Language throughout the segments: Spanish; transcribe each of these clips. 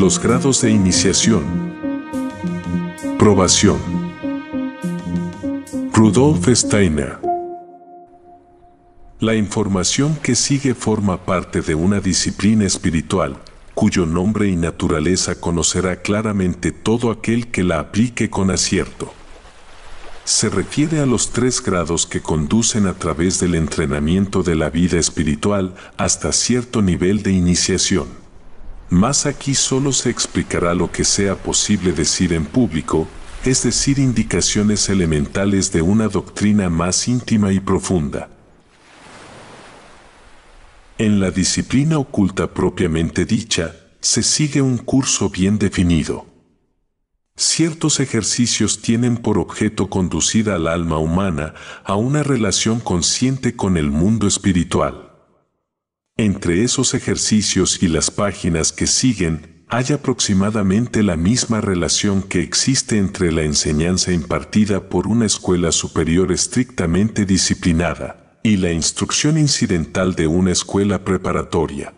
Los grados de iniciación. Probación. Rudolf Steiner. La información que sigue forma parte de una disciplina espiritual, cuyo nombre y naturaleza conocerá claramente todo aquel que la aplique con acierto. Se refiere a los tres grados que conducen a través del entrenamiento de la vida espiritual hasta cierto nivel de iniciación. Más aquí solo se explicará lo que sea posible decir en público, es decir, indicaciones elementales de una doctrina más íntima y profunda. En la disciplina oculta propiamente dicha, se sigue un curso bien definido. Ciertos ejercicios tienen por objeto conducir al alma humana a una relación consciente con el mundo espiritual. Entre esos ejercicios y las páginas que siguen, hay aproximadamente la misma relación que existe entre la enseñanza impartida por una escuela superior estrictamente disciplinada y la instrucción incidental de una escuela preparatoria.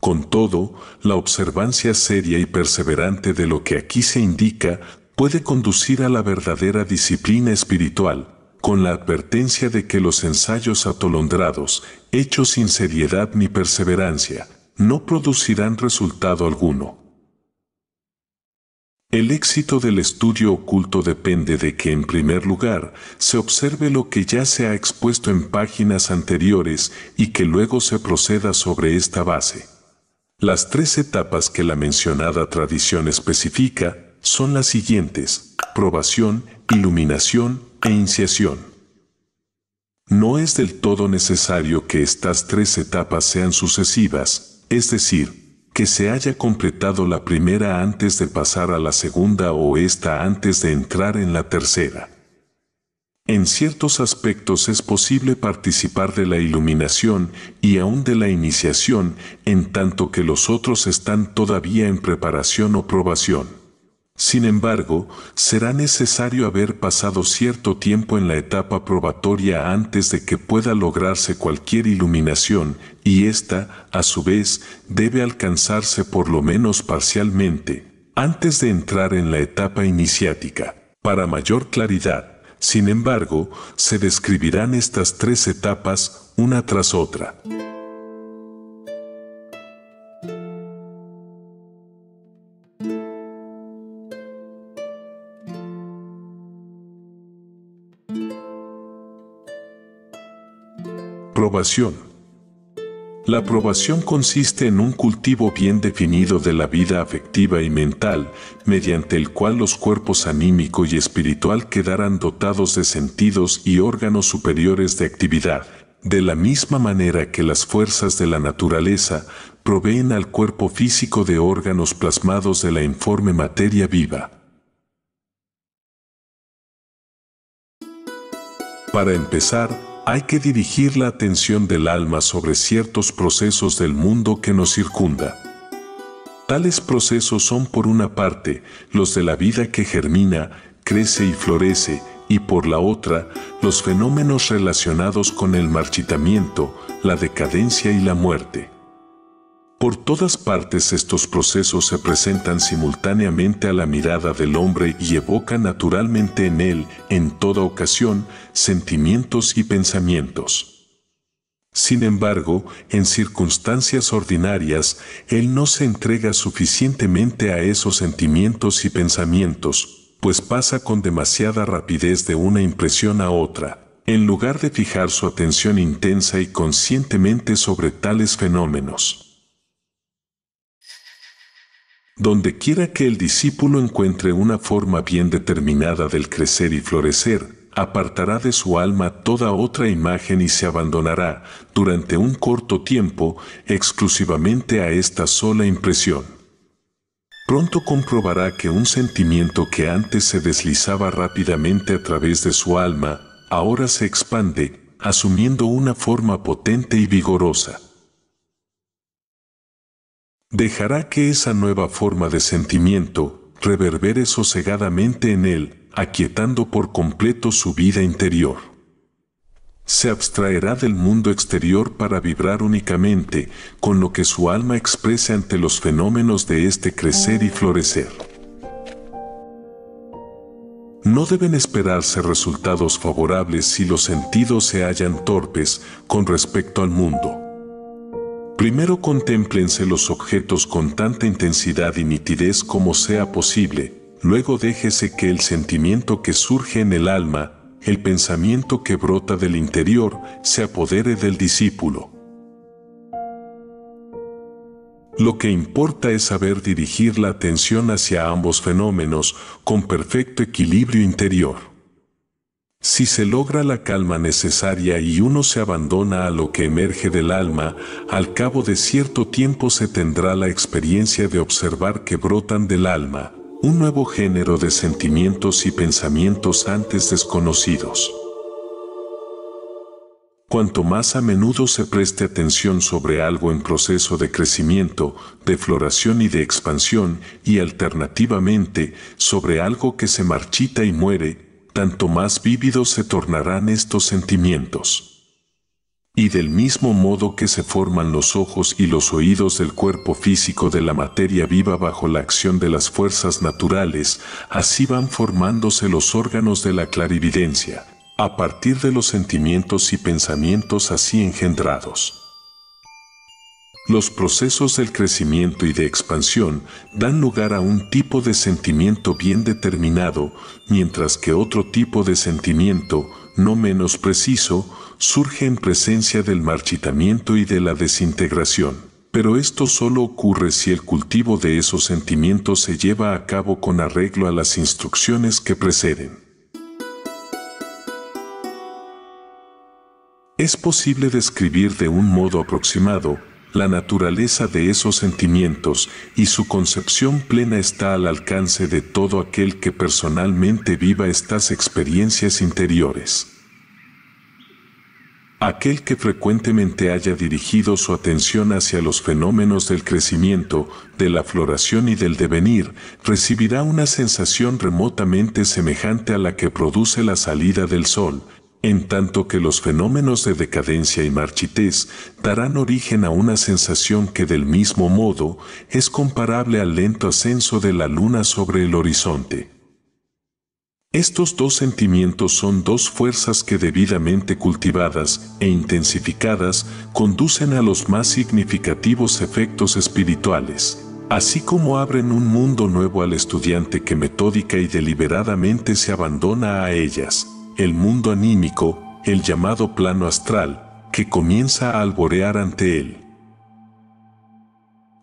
Con todo, la observancia seria y perseverante de lo que aquí se indica puede conducir a la verdadera disciplina espiritual, con la advertencia de que los ensayos atolondrados, hechos sin seriedad ni perseverancia, no producirán resultado alguno. El éxito del estudio oculto depende de que, en primer lugar, se observe lo que ya se ha expuesto en páginas anteriores y que luego se proceda sobre esta base. Las tres etapas que la mencionada tradición especifica son las siguientes, probación, iluminación e iniciación. No es del todo necesario que estas tres etapas sean sucesivas, es decir, que se haya completado la primera antes de pasar a la segunda o esta antes de entrar en la tercera. En ciertos aspectos es posible participar de la iluminación y aún de la iniciación, en tanto que los otros están todavía en preparación o probación. Sin embargo, será necesario haber pasado cierto tiempo en la etapa probatoria antes de que pueda lograrse cualquier iluminación, y esta, a su vez, debe alcanzarse por lo menos parcialmente, antes de entrar en la etapa iniciática. Para mayor claridad, sin embargo, se describirán estas tres etapas una tras otra. Probación. La probación consiste en un cultivo bien definido de la vida afectiva y mental, mediante el cual los cuerpos anímico y espiritual quedarán dotados de sentidos y órganos superiores de actividad, de la misma manera que las fuerzas de la naturaleza proveen al cuerpo físico de órganos plasmados de la informe materia viva. Para empezar, hay que dirigir la atención del alma sobre ciertos procesos del mundo que nos circunda. Tales procesos son por una parte los de la vida que germina, crece y florece, y por la otra los fenómenos relacionados con el marchitamiento, la decadencia y la muerte. Por todas partes estos procesos se presentan simultáneamente a la mirada del hombre y evocan naturalmente en él, en toda ocasión, sentimientos y pensamientos. Sin embargo, en circunstancias ordinarias, él no se entrega suficientemente a esos sentimientos y pensamientos, pues pasa con demasiada rapidez de una impresión a otra, en lugar de fijar su atención intensa y conscientemente sobre tales fenómenos. Donde quiera que el discípulo encuentre una forma bien determinada del crecer y florecer, apartará de su alma toda otra imagen y se abandonará, durante un corto tiempo, exclusivamente a esta sola impresión. Pronto comprobará que un sentimiento que antes se deslizaba rápidamente a través de su alma, ahora se expande, asumiendo una forma potente y vigorosa. Dejará que esa nueva forma de sentimiento reverbere sosegadamente en él, aquietando por completo su vida interior. Se abstraerá del mundo exterior para vibrar únicamente con lo que su alma expresa ante los fenómenos de este crecer y florecer. No deben esperarse resultados favorables si los sentidos se hallan torpes con respecto al mundo. Primero contemplense los objetos con tanta intensidad y nitidez como sea posible, luego déjese que el sentimiento que surge en el alma, el pensamiento que brota del interior, se apodere del discípulo. Lo que importa es saber dirigir la atención hacia ambos fenómenos con perfecto equilibrio interior. Si se logra la calma necesaria y uno se abandona a lo que emerge del alma, al cabo de cierto tiempo se tendrá la experiencia de observar que brotan del alma un nuevo género de sentimientos y pensamientos antes desconocidos. Cuanto más a menudo se preste atención sobre algo en proceso de crecimiento, de floración y de expansión, y alternativamente sobre algo que se marchita y muere, tanto más vívidos se tornarán estos sentimientos. Y del mismo modo que se forman los ojos y los oídos del cuerpo físico de la materia viva bajo la acción de las fuerzas naturales, así van formándose los órganos de la clarividencia, a partir de los sentimientos y pensamientos así engendrados. Los procesos del crecimiento y de expansión dan lugar a un tipo de sentimiento bien determinado, mientras que otro tipo de sentimiento, no menos preciso, surge en presencia del marchitamiento y de la desintegración. Pero esto solo ocurre si el cultivo de esos sentimientos se lleva a cabo con arreglo a las instrucciones que preceden. Es posible describir de un modo aproximado la naturaleza de esos sentimientos y su concepción plena está al alcance de todo aquel que personalmente viva estas experiencias interiores. Aquel que frecuentemente haya dirigido su atención hacia los fenómenos del crecimiento, de la floración y del devenir, recibirá una sensación remotamente semejante a la que produce la salida del sol, en tanto que los fenómenos de decadencia y marchitez darán origen a una sensación que del mismo modo es comparable al lento ascenso de la luna sobre el horizonte. Estos dos sentimientos son dos fuerzas que debidamente cultivadas e intensificadas conducen a los más significativos efectos espirituales, así como abren un mundo nuevo al estudiante que metódica y deliberadamente se abandona a ellas el mundo anímico, el llamado plano astral, que comienza a alborear ante él.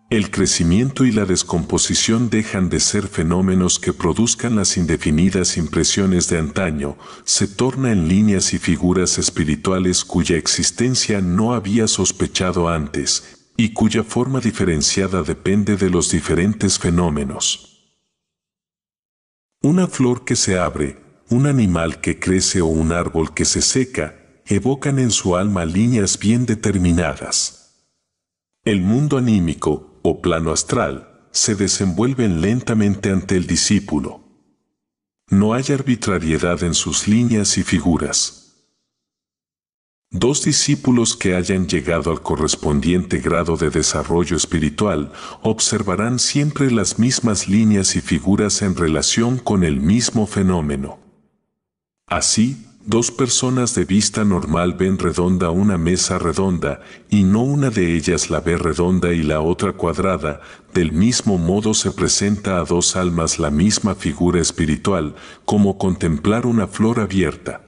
El crecimiento y la descomposición dejan de ser fenómenos que produzcan las indefinidas impresiones de antaño, se torna en líneas y figuras espirituales cuya existencia no había sospechado antes, y cuya forma diferenciada depende de los diferentes fenómenos. Una flor que se abre, un animal que crece o un árbol que se seca, evocan en su alma líneas bien determinadas. El mundo anímico, o plano astral, se desenvuelven lentamente ante el discípulo. No hay arbitrariedad en sus líneas y figuras. Dos discípulos que hayan llegado al correspondiente grado de desarrollo espiritual observarán siempre las mismas líneas y figuras en relación con el mismo fenómeno. Así, dos personas de vista normal ven redonda una mesa redonda, y no una de ellas la ve redonda y la otra cuadrada, del mismo modo se presenta a dos almas la misma figura espiritual, como contemplar una flor abierta.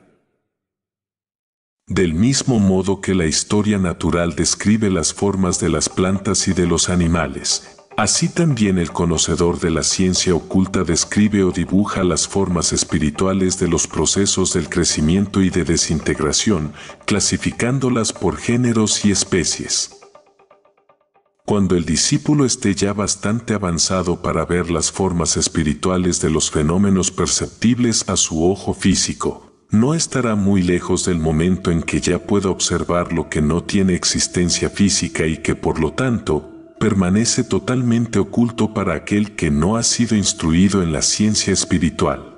Del mismo modo que la historia natural describe las formas de las plantas y de los animales, Así también el conocedor de la ciencia oculta describe o dibuja las formas espirituales de los procesos del crecimiento y de desintegración, clasificándolas por géneros y especies. Cuando el discípulo esté ya bastante avanzado para ver las formas espirituales de los fenómenos perceptibles a su ojo físico, no estará muy lejos del momento en que ya pueda observar lo que no tiene existencia física y que por lo tanto permanece totalmente oculto para aquel que no ha sido instruido en la ciencia espiritual.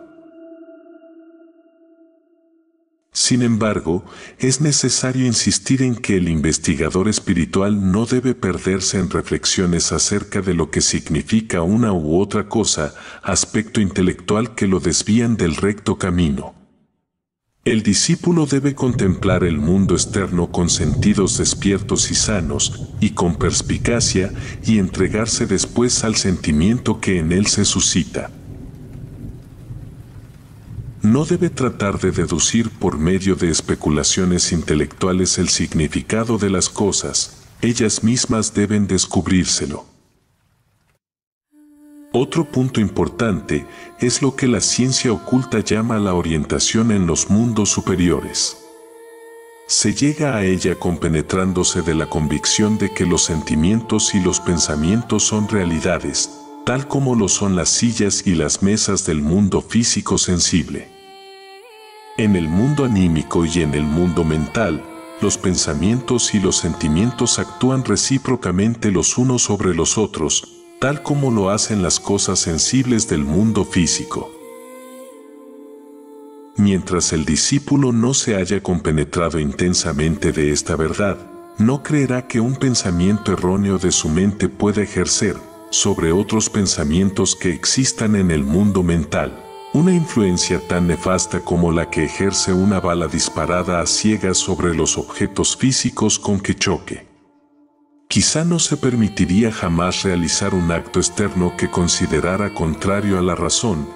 Sin embargo, es necesario insistir en que el investigador espiritual no debe perderse en reflexiones acerca de lo que significa una u otra cosa, aspecto intelectual que lo desvían del recto camino. El discípulo debe contemplar el mundo externo con sentidos despiertos y sanos, y con perspicacia, y entregarse después al sentimiento que en él se suscita. No debe tratar de deducir por medio de especulaciones intelectuales el significado de las cosas, ellas mismas deben descubrírselo. Otro punto importante es lo que la ciencia oculta llama la orientación en los mundos superiores. Se llega a ella compenetrándose de la convicción de que los sentimientos y los pensamientos son realidades, tal como lo son las sillas y las mesas del mundo físico sensible. En el mundo anímico y en el mundo mental, los pensamientos y los sentimientos actúan recíprocamente los unos sobre los otros, tal como lo hacen las cosas sensibles del mundo físico. Mientras el discípulo no se haya compenetrado intensamente de esta verdad, no creerá que un pensamiento erróneo de su mente pueda ejercer, sobre otros pensamientos que existan en el mundo mental, una influencia tan nefasta como la que ejerce una bala disparada a ciegas sobre los objetos físicos con que choque quizá no se permitiría jamás realizar un acto externo que considerara contrario a la razón,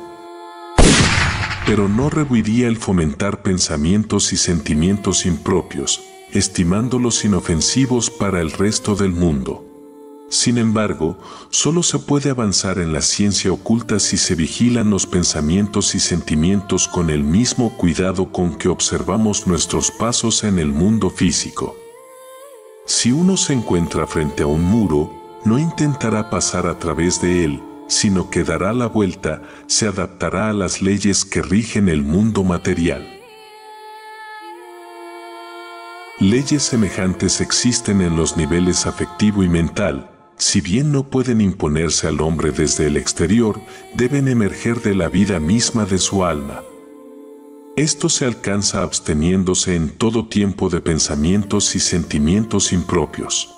pero no rehuiría el fomentar pensamientos y sentimientos impropios, estimándolos inofensivos para el resto del mundo. Sin embargo, solo se puede avanzar en la ciencia oculta si se vigilan los pensamientos y sentimientos con el mismo cuidado con que observamos nuestros pasos en el mundo físico. Si uno se encuentra frente a un muro, no intentará pasar a través de él, sino que dará la vuelta, se adaptará a las leyes que rigen el mundo material. Leyes semejantes existen en los niveles afectivo y mental, si bien no pueden imponerse al hombre desde el exterior, deben emerger de la vida misma de su alma. Esto se alcanza absteniéndose en todo tiempo de pensamientos y sentimientos impropios.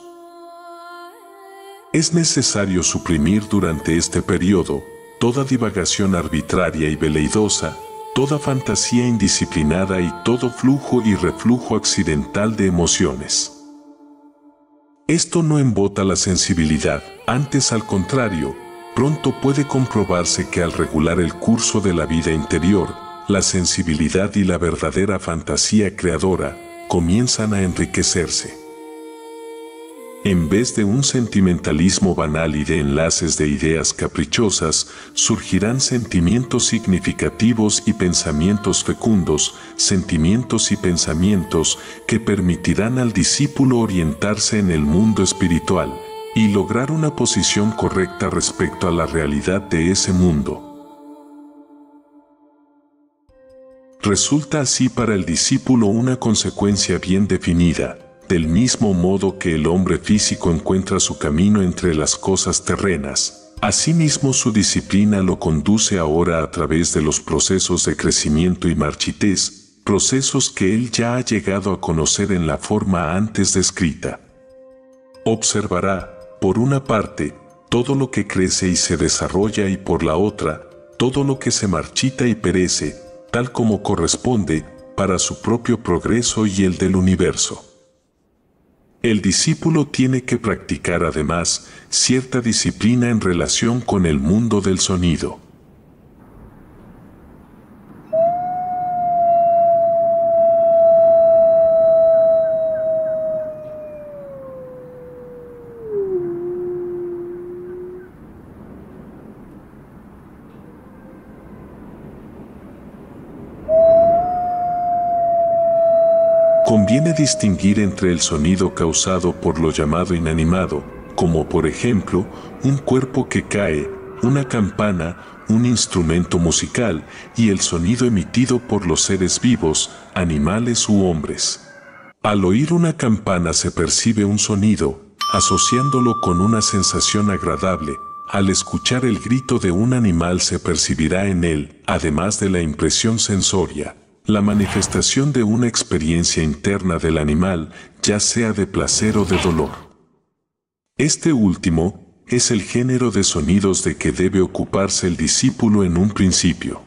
Es necesario suprimir durante este periodo toda divagación arbitraria y veleidosa, toda fantasía indisciplinada y todo flujo y reflujo accidental de emociones. Esto no embota la sensibilidad, antes al contrario, pronto puede comprobarse que al regular el curso de la vida interior, la sensibilidad y la verdadera fantasía creadora comienzan a enriquecerse. En vez de un sentimentalismo banal y de enlaces de ideas caprichosas, surgirán sentimientos significativos y pensamientos fecundos, sentimientos y pensamientos que permitirán al discípulo orientarse en el mundo espiritual y lograr una posición correcta respecto a la realidad de ese mundo resulta así para el discípulo una consecuencia bien definida, del mismo modo que el hombre físico encuentra su camino entre las cosas terrenas. Asimismo su disciplina lo conduce ahora a través de los procesos de crecimiento y marchitez, procesos que él ya ha llegado a conocer en la forma antes descrita. Observará, por una parte, todo lo que crece y se desarrolla y por la otra, todo lo que se marchita y perece, tal como corresponde, para su propio progreso y el del universo. El discípulo tiene que practicar además cierta disciplina en relación con el mundo del sonido. distinguir entre el sonido causado por lo llamado inanimado, como por ejemplo un cuerpo que cae, una campana, un instrumento musical y el sonido emitido por los seres vivos, animales u hombres. Al oír una campana se percibe un sonido, asociándolo con una sensación agradable. Al escuchar el grito de un animal se percibirá en él, además de la impresión sensoria, la manifestación de una experiencia interna del animal, ya sea de placer o de dolor. Este último es el género de sonidos de que debe ocuparse el discípulo en un principio.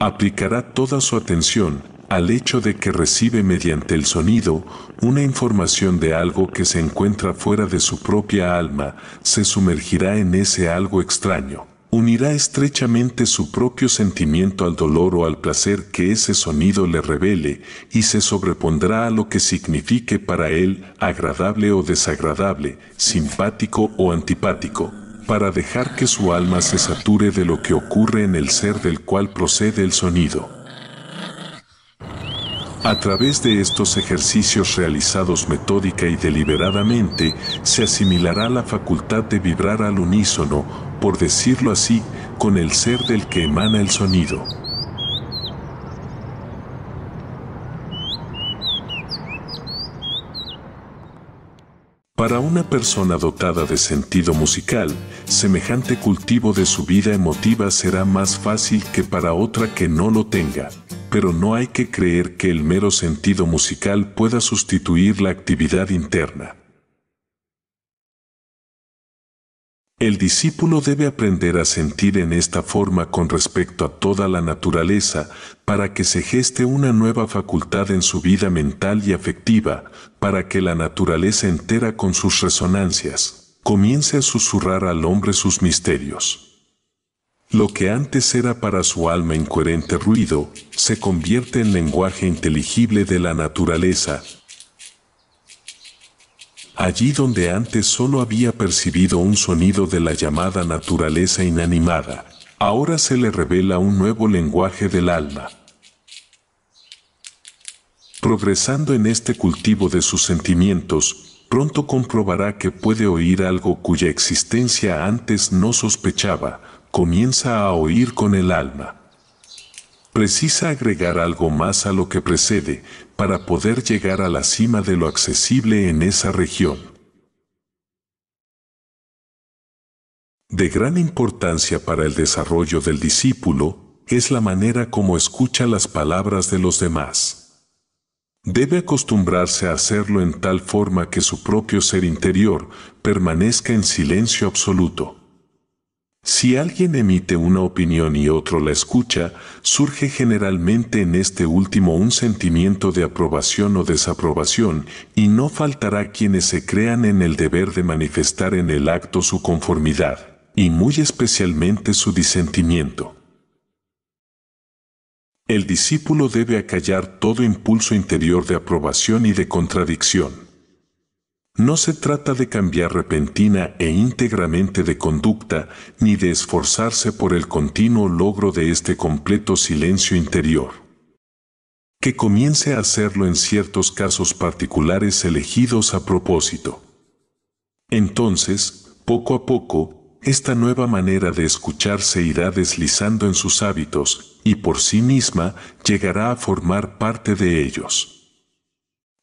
Aplicará toda su atención al hecho de que recibe mediante el sonido una información de algo que se encuentra fuera de su propia alma, se sumergirá en ese algo extraño. Unirá estrechamente su propio sentimiento al dolor o al placer que ese sonido le revele y se sobrepondrá a lo que signifique para él agradable o desagradable, simpático o antipático para dejar que su alma se sature de lo que ocurre en el ser del cual procede el sonido. A través de estos ejercicios realizados metódica y deliberadamente, se asimilará la facultad de vibrar al unísono, por decirlo así, con el ser del que emana el sonido. Para una persona dotada de sentido musical, semejante cultivo de su vida emotiva será más fácil que para otra que no lo tenga pero no hay que creer que el mero sentido musical pueda sustituir la actividad interna. El discípulo debe aprender a sentir en esta forma con respecto a toda la naturaleza para que se geste una nueva facultad en su vida mental y afectiva, para que la naturaleza entera con sus resonancias comience a susurrar al hombre sus misterios. Lo que antes era para su alma incoherente ruido, se convierte en lenguaje inteligible de la naturaleza. Allí donde antes solo había percibido un sonido de la llamada naturaleza inanimada, ahora se le revela un nuevo lenguaje del alma. Progresando en este cultivo de sus sentimientos, pronto comprobará que puede oír algo cuya existencia antes no sospechaba, comienza a oír con el alma. Precisa agregar algo más a lo que precede para poder llegar a la cima de lo accesible en esa región. De gran importancia para el desarrollo del discípulo es la manera como escucha las palabras de los demás. Debe acostumbrarse a hacerlo en tal forma que su propio ser interior permanezca en silencio absoluto. Si alguien emite una opinión y otro la escucha, surge generalmente en este último un sentimiento de aprobación o desaprobación, y no faltará quienes se crean en el deber de manifestar en el acto su conformidad, y muy especialmente su disentimiento. El discípulo debe acallar todo impulso interior de aprobación y de contradicción. No se trata de cambiar repentina e íntegramente de conducta, ni de esforzarse por el continuo logro de este completo silencio interior. Que comience a hacerlo en ciertos casos particulares elegidos a propósito. Entonces, poco a poco, esta nueva manera de escucharse irá deslizando en sus hábitos, y por sí misma llegará a formar parte de ellos.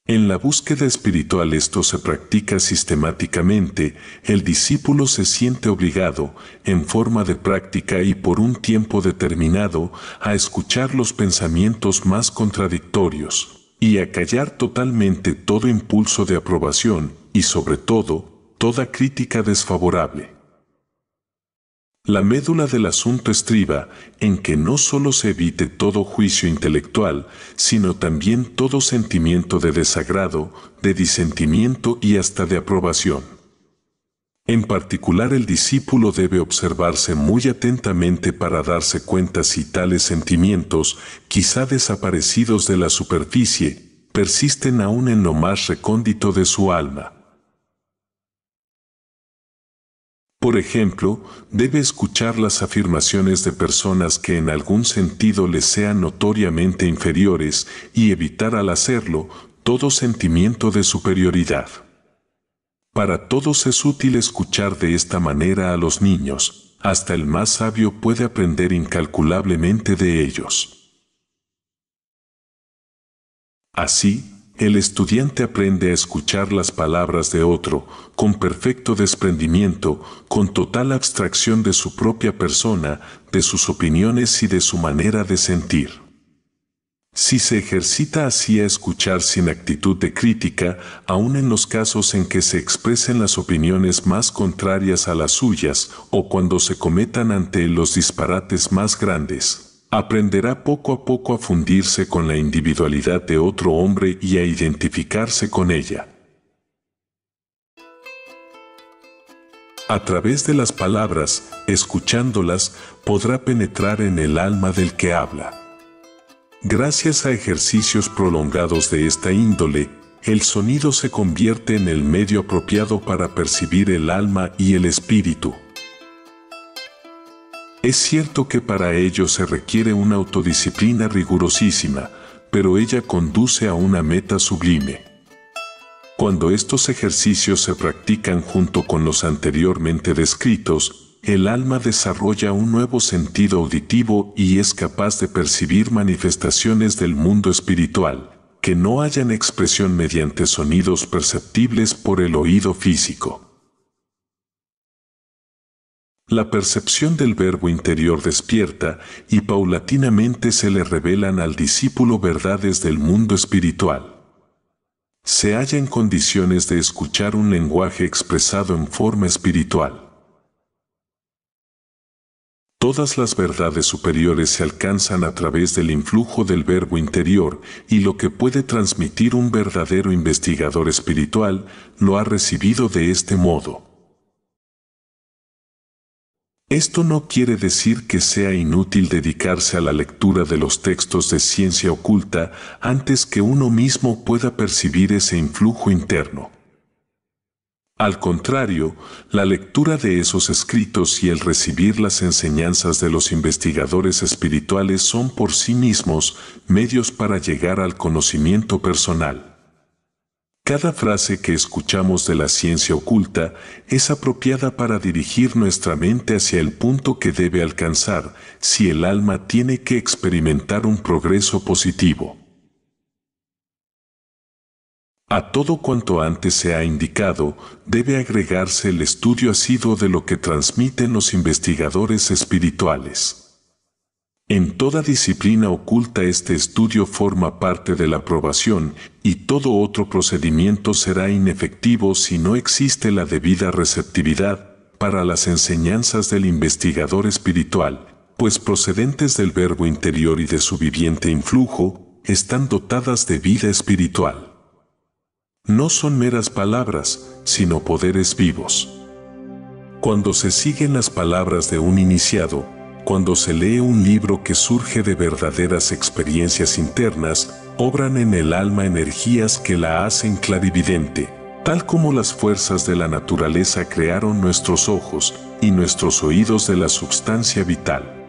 En la búsqueda espiritual esto se practica sistemáticamente, el discípulo se siente obligado, en forma de práctica y por un tiempo determinado, a escuchar los pensamientos más contradictorios, y a callar totalmente todo impulso de aprobación, y sobre todo, toda crítica desfavorable. La médula del asunto estriba en que no solo se evite todo juicio intelectual, sino también todo sentimiento de desagrado, de disentimiento y hasta de aprobación. En particular el discípulo debe observarse muy atentamente para darse cuenta si tales sentimientos, quizá desaparecidos de la superficie, persisten aún en lo más recóndito de su alma. Por ejemplo, debe escuchar las afirmaciones de personas que en algún sentido les sean notoriamente inferiores y evitar al hacerlo todo sentimiento de superioridad. Para todos es útil escuchar de esta manera a los niños, hasta el más sabio puede aprender incalculablemente de ellos. Así, el estudiante aprende a escuchar las palabras de otro, con perfecto desprendimiento, con total abstracción de su propia persona, de sus opiniones y de su manera de sentir. Si se ejercita así a escuchar sin actitud de crítica, aun en los casos en que se expresen las opiniones más contrarias a las suyas o cuando se cometan ante los disparates más grandes, Aprenderá poco a poco a fundirse con la individualidad de otro hombre y a identificarse con ella. A través de las palabras, escuchándolas, podrá penetrar en el alma del que habla. Gracias a ejercicios prolongados de esta índole, el sonido se convierte en el medio apropiado para percibir el alma y el espíritu. Es cierto que para ello se requiere una autodisciplina rigurosísima, pero ella conduce a una meta sublime. Cuando estos ejercicios se practican junto con los anteriormente descritos, el alma desarrolla un nuevo sentido auditivo y es capaz de percibir manifestaciones del mundo espiritual, que no hayan expresión mediante sonidos perceptibles por el oído físico. La percepción del verbo interior despierta y paulatinamente se le revelan al discípulo verdades del mundo espiritual. Se halla en condiciones de escuchar un lenguaje expresado en forma espiritual. Todas las verdades superiores se alcanzan a través del influjo del verbo interior y lo que puede transmitir un verdadero investigador espiritual lo ha recibido de este modo. Esto no quiere decir que sea inútil dedicarse a la lectura de los textos de ciencia oculta antes que uno mismo pueda percibir ese influjo interno. Al contrario, la lectura de esos escritos y el recibir las enseñanzas de los investigadores espirituales son por sí mismos medios para llegar al conocimiento personal. Cada frase que escuchamos de la ciencia oculta es apropiada para dirigir nuestra mente hacia el punto que debe alcanzar si el alma tiene que experimentar un progreso positivo. A todo cuanto antes se ha indicado, debe agregarse el estudio asiduo de lo que transmiten los investigadores espirituales. En toda disciplina oculta este estudio forma parte de la aprobación y todo otro procedimiento será inefectivo si no existe la debida receptividad para las enseñanzas del investigador espiritual, pues procedentes del verbo interior y de su viviente influjo, están dotadas de vida espiritual. No son meras palabras, sino poderes vivos. Cuando se siguen las palabras de un iniciado, cuando se lee un libro que surge de verdaderas experiencias internas, obran en el alma energías que la hacen clarividente, tal como las fuerzas de la naturaleza crearon nuestros ojos y nuestros oídos de la sustancia vital.